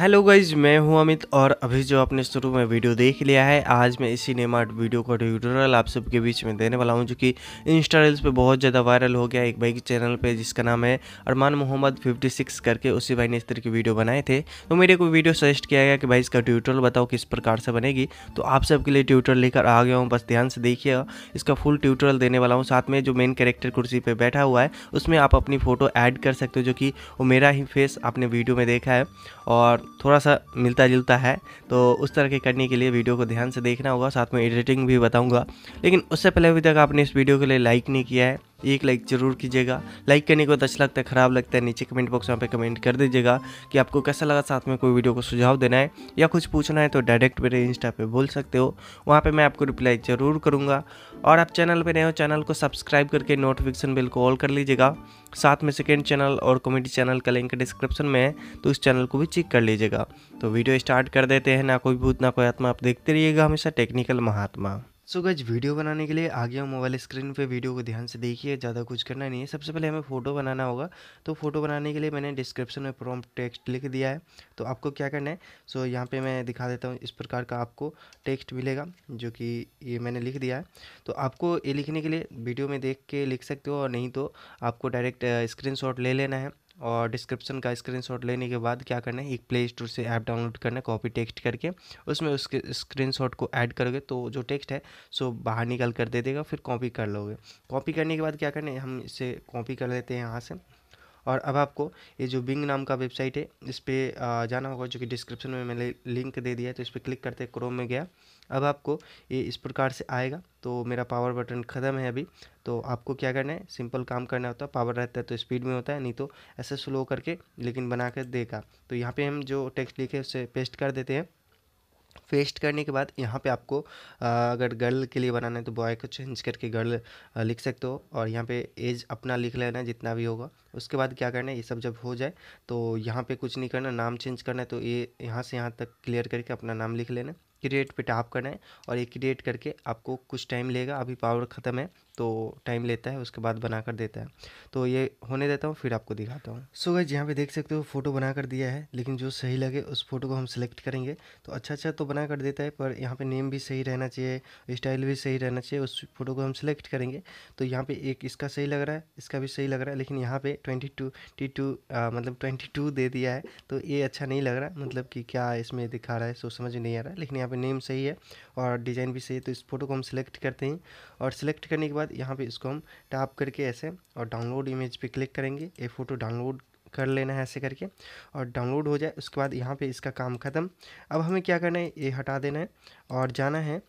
hello guys मैं हूं अमित और अभी जो आपने शुरू में वीडियो देख लिया है आज मैं इसी नेमार्ट वीडियो का ट्यूटोरियल आप सबके बीच में देने वाला हूं जो कि इंस्टा रील्स पे बहुत ज़्यादा वायरल हो गया एक भाई के चैनल पे जिसका नाम है अरमान मोहम्मद 56 करके उसी भाई ने इस तरह की वीडियो बनाए थे तो मेरे को वीडियो सजेस्ट किया गया कि भाई इसका ट्यूटोरियल बताओ किस प्रकार से बनेगी तो आप सबके लिए ट्यूटोरियल लेकर आ गया हूँ बस ध्यान से देखिएगा इसका फुल ट्यूटोरियल देने वाला हूँ साथ में जो मेन कैरेक्टर कुर्सी पर बैठा हुआ है उसमें आप अपनी फ़ोटो ऐड कर सकते हो जो कि वो मेरा ही फेस आपने वीडियो में देखा है और थोड़ा सा मिलता जुलता है तो उस तरह के करने के लिए वीडियो को ध्यान से देखना होगा साथ में एडिटिंग भी बताऊँगा लेकिन उससे पहले अभी तक आपने इस वीडियो के लिए लाइक नहीं किया है एक लाइक ज़रूर कीजिएगा लाइक करने को अच्छा लगता है ख़राब लगता है नीचे कमेंट बॉक्स में पे कमेंट कर दीजिएगा कि आपको कैसा लगा साथ में कोई वीडियो को सुझाव देना है या कुछ पूछना है तो डायरेक्ट मेरे इंस्टा पे बोल सकते हो वहाँ पे मैं आपको रिप्लाई ज़रूर करूँगा और आप चैनल पे नए हो चैनल को सब्सक्राइब करके नोटिफिकेशन बिल को ऑल कर लीजिएगा साथ में सेकेंड चैनल और कॉमेडी चैनल का लिंक डिस्क्रिप्शन में है तो उस चैनल को भी चेक कर लीजिएगा तो वीडियो स्टार्ट कर देते हैं ना कोई भूत ना कोई आत्मा आप देखते रहिएगा हमेशा टेक्निकल महात्मा सो so गज वीडियो बनाने के लिए आगे हम मोबाइल स्क्रीन पे वीडियो को ध्यान से देखिए ज़्यादा कुछ करना नहीं है सबसे पहले हमें फ़ोटो बनाना होगा तो फ़ोटो बनाने के लिए मैंने डिस्क्रिप्शन में प्रॉम्प्ट टेक्स्ट लिख दिया है तो आपको क्या करना है सो so यहाँ पे मैं दिखा देता हूँ इस प्रकार का आपको टेक्स्ट मिलेगा जो कि ये मैंने लिख दिया है तो आपको ये लिखने के लिए वीडियो में देख के लिख सकते हो और नहीं तो आपको डायरेक्ट स्क्रीन ले लेना है और डिस्क्रिप्शन का स्क्रीनशॉट लेने के बाद क्या करना है एक प्ले स्टोर से ऐप डाउनलोड करना है कॉपी टेक्स्ट करके उसमें उसके स्क्रीनशॉट को ऐड करोगे तो जो टेक्स्ट है सो बाहर निकल कर दे देगा फिर कॉपी कर लोगे कॉपी करने के बाद क्या करना है हम इसे कॉपी कर लेते हैं यहाँ से और अब आपको ये जो बिंग नाम का वेबसाइट है इस पर जाना होगा जो कि डिस्क्रिप्शन में मैंने लिंक दे दिया है तो इस पर क्लिक करते क्रोम में गया अब आपको ये इस प्रकार से आएगा तो मेरा पावर बटन ख़त्म है अभी तो आपको क्या करना है सिंपल काम करना होता है पावर रहता है तो स्पीड में होता है नहीं तो ऐसे स्लो करके लेकिन बना कर देगा तो यहाँ पे हम जो टेक्स्ट लिखे उसे पेस्ट कर देते हैं पेस्ट करने के बाद यहाँ पे आपको अगर गर्ल के लिए बनाना है तो बॉय को चेंज करके गर्ल लिख सकते हो और यहाँ पे एज अपना लिख लेना है जितना भी होगा उसके बाद क्या करना है ये सब जब हो जाए तो यहाँ पे कुछ नहीं करना नाम चेंज करना है तो ये यहाँ से यहाँ तक क्लियर करके अपना नाम लिख लेना क्रिएट पे करना करें और ये क्रिएट करके आपको कुछ टाइम लेगा अभी पावर ख़त्म है तो टाइम लेता है उसके बाद बना कर देता है तो ये होने देता हूँ फिर आपको दिखाता हूँ सो गई यहाँ पे देख सकते हो फ़ोटो बना कर दिया है लेकिन जो सही लगे उस फोटो को हम सेलेक्ट करेंगे तो अच्छा अच्छा तो बना कर देता है पर यहाँ पर नेम भी सही रहना चाहिए स्टाइल भी सही रहना चाहिए उस फोटो को हम सेलेक्ट करेंगे तो यहाँ पर एक इसका सही लग रहा है इसका भी सही लग रहा है लेकिन यहाँ पर ट्वेंटी टू टी टू मतलब ट्वेंटी टू दे दिया है तो ये अच्छा नहीं लग रहा मतलब कि क्या इसमें दिखा रहा है सो समझ नहीं आ रहा लेकिन यहाँ पर नेम सही है और डिज़ाइन भी सही है तो इस फोटो को हम सिलेक्ट करते हैं और सिलेक्ट करने के बाद बाद यहाँ पे इसको हम टैप करके ऐसे और डाउनलोड इमेज पे क्लिक करेंगे ये फ़ोटो डाउनलोड कर लेना है ऐसे करके और डाउनलोड हो जाए उसके बाद यहाँ पे इसका काम ख़त्म अब हमें क्या करना है ये हटा देना है और जाना है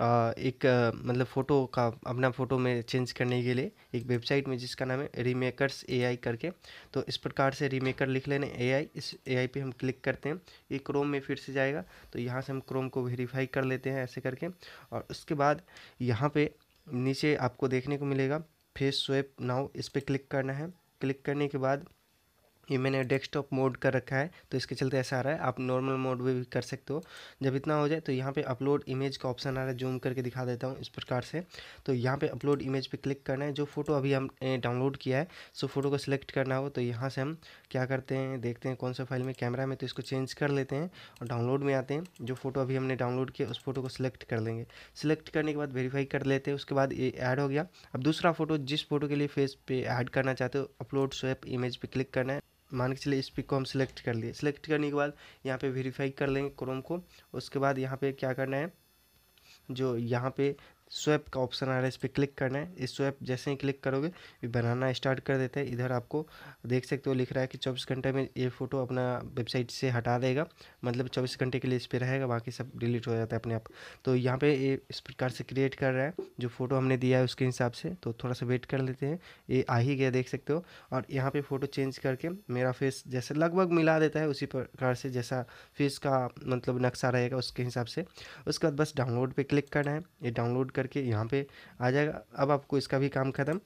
एक मतलब फ़ोटो का अपना फ़ोटो में चेंज करने के लिए एक वेबसाइट में जिसका नाम है रीमेकर्स एआई करके तो इस प्रकार से रीमेकर लिख लेने एआई इस एआई पे हम क्लिक करते हैं ये क्रोम में फिर से जाएगा तो यहाँ से हम क्रोम को वेरीफाई कर लेते हैं ऐसे करके और उसके बाद यहाँ पे नीचे आपको देखने को मिलेगा फेस स्वेप नाउ इस पर क्लिक करना है क्लिक करने के बाद ये मैंने डेस्कटॉप मोड कर रखा है तो इसके चलते ऐसा आ रहा है आप नॉर्मल मोड में भी कर सकते हो जब इतना हो जाए तो यहाँ पे अपलोड इमेज का ऑप्शन आ रहा है जूम करके दिखा देता हूँ इस प्रकार से तो यहाँ पे अपलोड इमेज पे क्लिक करना है जो फ़ोटो अभी हमने डाउनलोड किया है सो फ़ोटो को सिलेक्ट करना हो तो यहाँ से हम क्या करते हैं देखते हैं कौन सा फाइल में कैमरा में तो इसको चेंज कर लेते हैं और डाउनलोड में आते हैं जो फ़ोटो अभी हमने डाउनलोड किया उस फोटो को सिलेक्ट कर लेंगे सिलेक्ट करने के बाद वेरीफाई कर लेते हैं उसके बाद ये ऐड हो गया अब दूसरा फोटो जिस फोटो के लिए फेस पे ऐड करना चाहते हो अपलोड स्वैप इमेज पर क्लिक करना है मान के चलिए इस पिक को हम सिलेक्ट कर लिए सिलेक्ट करने के बाद यहाँ पे वेरीफाई कर लेंगे क्रोम को उसके बाद यहाँ पे क्या करना है जो यहाँ पे स्वैप का ऑप्शन आ रहा है इस पर क्लिक करना है इस स्वैप जैसे ही क्लिक करोगे ये बनाना स्टार्ट कर देता है इधर आपको देख सकते हो लिख रहा है कि चौबीस घंटे में ये फ़ोटो अपना वेबसाइट से हटा देगा मतलब चौबीस घंटे के लिए इस पर रहेगा बाकी सब डिलीट हो जाता है अपने आप तो यहाँ पे ये इस प्रकार से क्रिएट कर रहा है जो फ़ोटो हमने दिया है उसके हिसाब से तो थोड़ा सा वेट कर लेते हैं ये आ ही गया देख सकते हो और यहाँ पर फ़ोटो चेंज करके मेरा फेस जैसे लगभग मिला देता है उसी प्रकार से जैसा फेस का मतलब नक्शा रहेगा उसके हिसाब से उसके बाद बस डाउनलोड पर क्लिक करना है ये डाउनलोड करके यहाँ पे आ जाएगा अब आपको इसका भी काम ख़त्म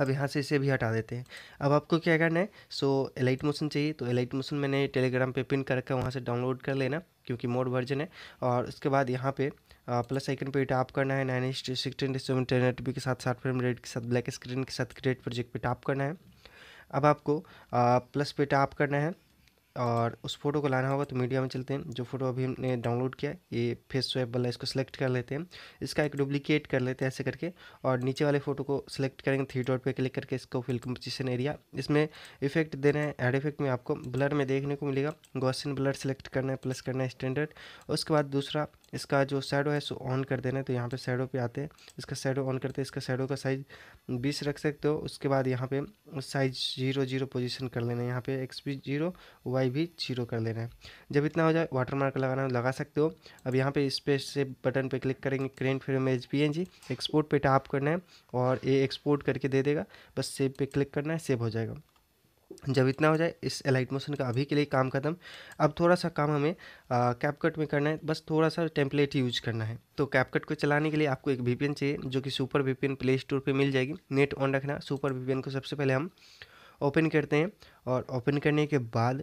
अब यहाँ से इसे भी हटा देते हैं अब आपको क्या करना है सो एलाइट मोशन चाहिए तो एलाइट मोशन मैंने टेलीग्राम पे पिन कर रखा है वहाँ से डाउनलोड कर लेना क्योंकि मोड वर्जन है और उसके बाद यहाँ पे प्लस आइकन पे टैप करना है nine H sixteen seven ten eight के साथ साठ फ्रेम रेट के साथ ब्लैक स्क्रीन के साथ क्रिएट प्रोजेक्ट पे टाप करना है अब आपको आ, प्लस पे टैप करना है और उस फोटो को लाना होगा तो मीडिया में चलते हैं जो फोटो अभी हमने डाउनलोड किया है ये फेस स्वैप वाला इसको सेलेक्ट कर लेते हैं इसका एक डुप्लीकेट कर लेते हैं ऐसे करके और नीचे वाले फोटो को सिलेक्ट करेंगे थ्री डॉट पे क्लिक करके इसको फिल कम्पोजिशन एरिया इसमें इफेक्ट देना है एड इफेक्ट में आपको ब्लर में देखने को मिलेगा गोसिन ब्लर सेलेक्ट करना है प्लस करना है स्टैंडर्ड उसके बाद दूसरा इसका जो सैडो है सो ऑन कर देना है तो यहाँ पे सैडो पे आते हैं इसका सैडो ऑन करते हैं इसका सैडो का साइज बीस रख सकते हो उसके बाद यहाँ पे साइज जीरो जीरो पोजीशन कर लेना है यहाँ पे एक्स भी जीरो वाई भी जीरो कर लेना है जब इतना हो जाए वाटर मार्क लगाना लगा सकते हो अब यहाँ पे इस पे से बटन पे क्लिक करेंगे क्रेंट फिर एन जी एक्सपोर्ट पे टाप करना है और ये एक्सपोर्ट करके दे देगा बस सेव पे क्लिक करना है सेव हो जाएगा जब इतना हो जाए इस एलाइट मोशन का अभी के लिए काम ख़त्म अब थोड़ा सा काम हमें कैपकट में करना है बस थोड़ा सा टेम्पलेट यूज करना है तो कैपकट को चलाने के लिए आपको एक वीपीएन चाहिए जो कि सुपर वीपीएन प्ले स्टोर पर मिल जाएगी नेट ऑन रखना सुपर वीपीएन को सबसे पहले हम ओपन करते हैं और ओपन करने के बाद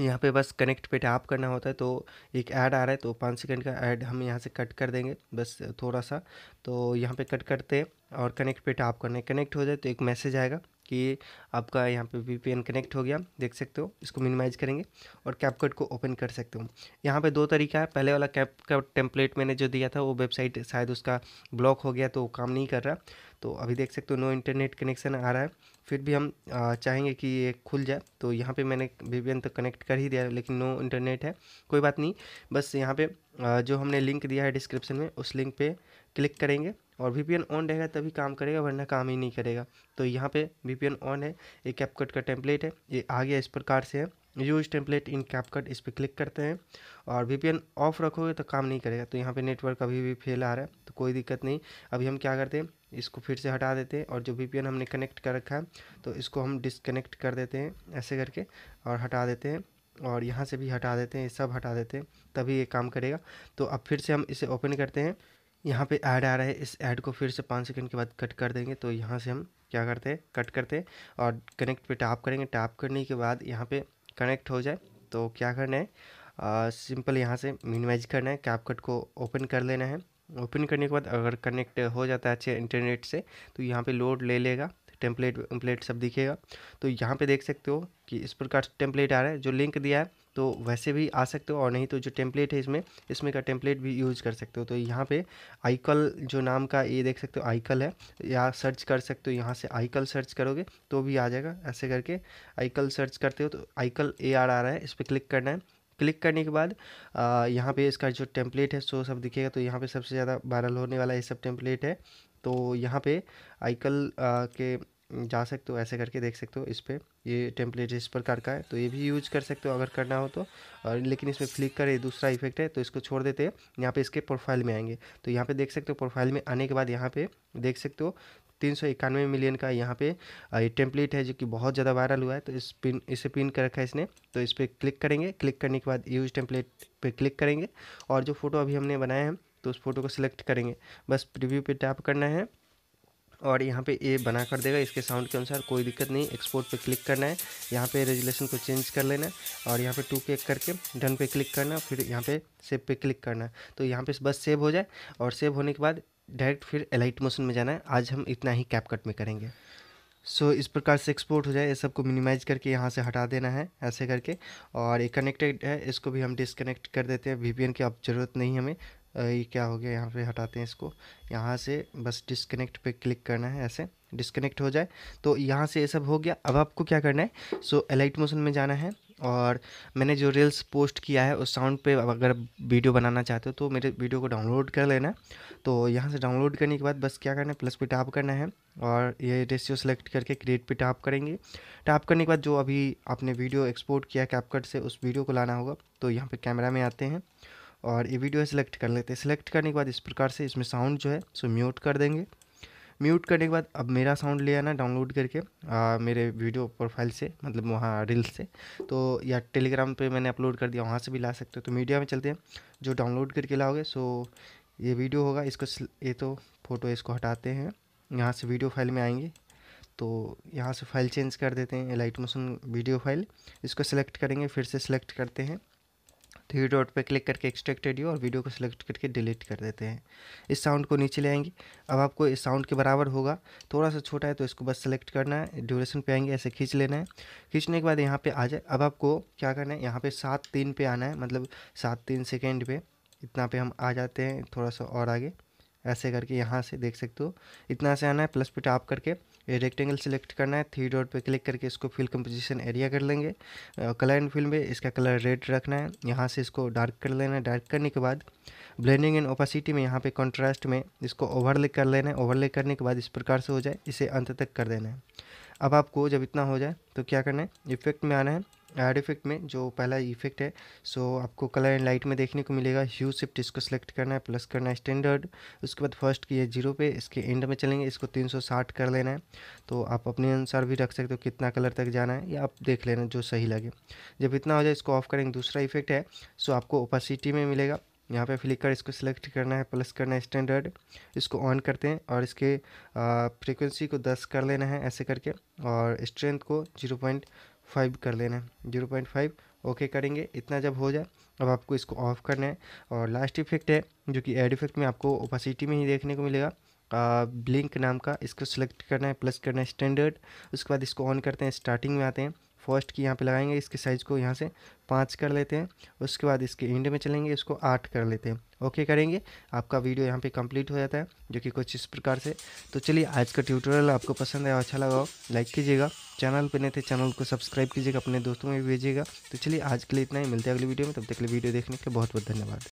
यहाँ पे बस कनेक्ट पे टैप करना होता है तो एक ऐड आ रहा है तो पाँच सेकंड का ऐड हम यहाँ से कट कर देंगे बस थोड़ा सा तो यहाँ पे कट करते हैं और कनेक्ट पे टैप करना है कनेक्ट हो जाए तो एक मैसेज आएगा कि आपका यहाँ पे वी कनेक्ट हो गया देख सकते हो इसको मिनिमाइज करेंगे और कैपकट को ओपन कर सकते हो यहाँ पे दो तरीका है पहले वाला कैप का टेम्पलेट मैंने जो दिया था वो वेबसाइट शायद उसका ब्लॉक हो गया तो काम नहीं कर रहा तो अभी देख सकते हो नो इंटरनेट कनेक्शन आ रहा है फिर भी हम चाहेंगे कि ये खुल जाए तो यहाँ पर मैंने वी तो कनेक्ट कर ही दिया लेकिन नो इंटरनेट है कोई बात नहीं बस यहाँ पर जो हमने लिंक दिया है डिस्क्रिप्शन में उस लिंक पर क्लिक करेंगे और वी ऑन रहेगा तभी काम करेगा वरना काम ही नहीं करेगा तो यहाँ पे वी ऑन है ये कैपकट का टेम्पलेट है ये आ गया इस प्रकार से है यूज टेम्पलेट इन कैपकट इस पर क्लिक करते हैं और वी ऑफ रखोगे तो काम नहीं करेगा तो यहाँ पे नेटवर्क अभी भी फेल आ रहा है तो कोई दिक्कत नहीं अभी हम क्या करते हैं इसको फिर से हटा देते हैं और जो वी हमने कनेक्ट कर रखा है तो इसको हम डिसकनेक्ट कर देते हैं ऐसे करके और हटा देते हैं और यहाँ से भी हटा देते हैं सब हटा देते हैं तभी ये काम करेगा तो अब फिर से हम इसे ओपन करते हैं यहाँ पे ऐड आ रहा है इस ऐड को फिर से पाँच सेकंड के बाद कट कर देंगे तो यहाँ से हम क्या करते हैं कट करते हैं और कनेक्ट पे टैप करेंगे टैप करने के बाद यहाँ पे कनेक्ट हो जाए तो क्या करना है सिंपल यहाँ से मिनिमाइज करना है कैप कट को ओपन कर लेना है ओपन करने के बाद अगर कनेक्ट हो जाता है अच्छे इंटरनेट से तो यहाँ पर लोड ले लेगा टेम्पलेट वेम्पलेट सब दिखेगा तो यहाँ पे देख सकते हो कि इस प्रकार टेम्पलेट आ रहा है जो लिंक दिया है तो वैसे भी आ सकते हो और नहीं तो जो टेम्पलेट है इसमें इसमें का टेम्पलेट भी यूज़ कर सकते हो तो यहाँ पे आइकल जो नाम का ये देख सकते हो आइकल है या सर्च कर सकते हो यहाँ से आइकल सर्च करोगे तो भी आ जाएगा ऐसे करके आइकल सर्च करते हो तो आइकल ए आर आ रहा है इस पर क्लिक करना है क्लिक करने के बाद यहाँ पे इसका जो टेम्पलेट है सो सब दिखेगा तो यहाँ पे सबसे ज़्यादा वायरल होने वाला ये सब टेम्पलेट है तो यहाँ पे आइकल के जा सकते हो ऐसे करके देख सकते हो इस पर ये टेम्पलेट इस प्रकार का है तो ये भी यूज कर सकते हो अगर करना हो तो और लेकिन इसमें फ्लिक कर ये दूसरा इफेक्ट है तो इसको छोड़ देते हैं यहाँ पे इसके प्रोफाइल में आएंगे तो यहाँ पे देख सकते हो प्रोफाइल में आने के बाद यहाँ पे देख सकते हो तीन सौ इक्यानवे मिलियन का यहाँ पे ये टेम्पलेट है जो कि बहुत ज़्यादा वायरल हुआ है तो इस पिन इसे पिन कर रखा है इसने तो इस पर क्लिक करेंगे क्लिक करने के बाद यूज टेम्पलेट पर क्लिक करेंगे और जो फोटो अभी हमने बनाया है तो उस फ़ोटो को सिलेक्ट करेंगे बस प्रीव्यू पे टैप करना है और यहाँ पे ये बना कर देगा इसके साउंड के अनुसार कोई दिक्कत नहीं एक्सपोर्ट पे क्लिक करना है यहाँ पे रेजुलेशन को चेंज कर लेना है और यहाँ पे टू के करके डन पे क्लिक करना फिर यहाँ पे सेव पे क्लिक करना तो यहाँ पे बस सेव हो जाए और सेव होने के बाद डायरेक्ट फिर एलाइट मोशन में जाना है आज हम इतना ही कैपकट में करेंगे सो so, इस प्रकार से एक्सपोर्ट हो जाए ये सबको मिनिमाइज करके यहाँ से हटा देना है ऐसे करके और ये कनेक्टेड है इसको भी हम डिसकनेक्ट कर देते हैं वीपीएन की अब ज़रूरत नहीं हमें ये क्या हो गया यहाँ पे हटाते हैं इसको यहाँ से बस डिस्कनेक्ट पे क्लिक करना है ऐसे डिस्कनेक्ट हो जाए तो यहाँ से ये सब हो गया अब आपको क्या करना है सो एलाइट मोशन में जाना है और मैंने जो रील्स पोस्ट किया है उस साउंड पे अगर वीडियो बनाना चाहते हो तो मेरे वीडियो को डाउनलोड कर लेना तो यहाँ से डाउनलोड करने के बाद बस क्या करना है प्लस पे टाप करना है और ये रेशियो सेलेक्ट करके क्रिएट पे टाप करेंगे टाप करने के बाद जो अभी आपने वीडियो एक्सपोर्ट किया कैपकट से उस वीडियो को लाना होगा तो यहाँ पर कैमरा में आते हैं और ये वीडियो सेलेक्ट कर लेते हैं सिलेक्ट करने के बाद इस प्रकार से इसमें साउंड जो है सो म्यूट कर देंगे म्यूट करने के बाद अब मेरा साउंड ले आना डाउनलोड करके आ, मेरे वीडियो प्रोफाइल से मतलब वहाँ रील से तो या टेलीग्राम पे मैंने अपलोड कर दिया वहाँ से भी ला सकते हो तो मीडिया में चलते हैं जो डाउनलोड करके लाओगे सो ये वीडियो होगा इसको ये तो फ़ोटो इसको हटाते हैं यहाँ से वीडियो फाइल में आएंगे तो यहाँ से फाइल चेंज कर देते हैं लाइट मोशन वीडियो फाइल इसको सेलेक्ट करेंगे फिर से सिलेक्ट करते हैं थ्री डॉट पर क्लिक करके एक्सट्रैक्ट ऑडियो और वीडियो को सिलेक्ट करके डिलीट कर देते हैं इस साउंड को नीचे ले आएंगे अब आपको इस साउंड के बराबर होगा थोड़ा सा छोटा है तो इसको बस सेलेक्ट करना है ड्यूरेशन पे आएंगे ऐसे खींच लेना है खींचने के बाद यहाँ पे आ जाए अब आपको क्या करना है यहाँ पे सात तीन पे आना है मतलब सात तीन सेकेंड पे इतना पे हम आ जाते हैं थोड़ा सा और आगे ऐसे करके यहाँ से देख सकते हो इतना से आना है प्लस पे टाप करके रेक्टेंगल सेलेक्ट करना है थ्री डॉट पे क्लिक करके इसको फिल कंपोजिशन एरिया कर लेंगे कलर एंड फिल में इसका कलर रेड रखना है यहाँ से इसको डार्क कर लेना है डार्क करने के बाद ब्लेंडिंग एंड ओपासिटी में यहाँ पे कॉन्ट्रास्ट में इसको ओवरले कर लेना है ओवरले करने के बाद इस प्रकार से हो जाए इसे अंत तक कर देना है अब आपको जब इतना हो जाए तो क्या करना है इफेक्ट में आना है एड इफेक्ट में जो पहला इफेक्ट है सो आपको कलर एंड लाइट में देखने को मिलेगा ह्यू शिफ्ट इसको सेलेक्ट करना है प्लस करना है स्टैंडर्ड उसके बाद फर्स्ट की है जीरो पे इसके एंड में चलेंगे इसको 360 कर लेना है तो आप अपने अनुसार भी रख सकते हो कितना कलर तक जाना है या आप देख लेना जो सही लगे जब इतना हो जाए इसको ऑफ करेंगे दूसरा इफेक्ट है सो आपको ओपासिटी में मिलेगा यहाँ पे फ्लिक कर इसको सिलेक्ट करना है प्लस करना है स्टैंडर्ड इसको ऑन करते हैं और इसके फ्रीक्वेंसी को 10 कर लेना है ऐसे करके और स्ट्रेंथ को 0.5 कर लेना है फाइव ओके करेंगे इतना जब हो जाए अब आपको इसको ऑफ़ करना है और लास्ट इफेक्ट है जो कि एड इफेक्ट में आपको ओपासिटी में ही देखने को मिलेगा ब्लिंक नाम का इसको सिलेक्ट करना है प्लस करना है स्टैंडर्ड उसके बाद इसको ऑन करते हैं स्टार्टिंग में आते हैं फर्स्ट की यहाँ पे लगाएंगे इसके साइज़ को यहाँ से पाँच कर लेते हैं उसके बाद इसके एंड में चलेंगे इसको आठ कर लेते हैं ओके करेंगे आपका वीडियो यहाँ पे कंप्लीट हो जाता है जो कि कुछ इस प्रकार से तो चलिए आज का ट्यूटोरियल आपको पसंद आया अच्छा लगा हो लाइक कीजिएगा चैनल पर नहीं थे चैनल को सब्सक्राइब कीजिएगा अपने दोस्तों में भी भेजिएगा तो चलिए आज के लिए इतना ही मिलते हैं अगली वीडियो में तब तक के लिए वीडियो देखने के बहुत बहुत धन्यवाद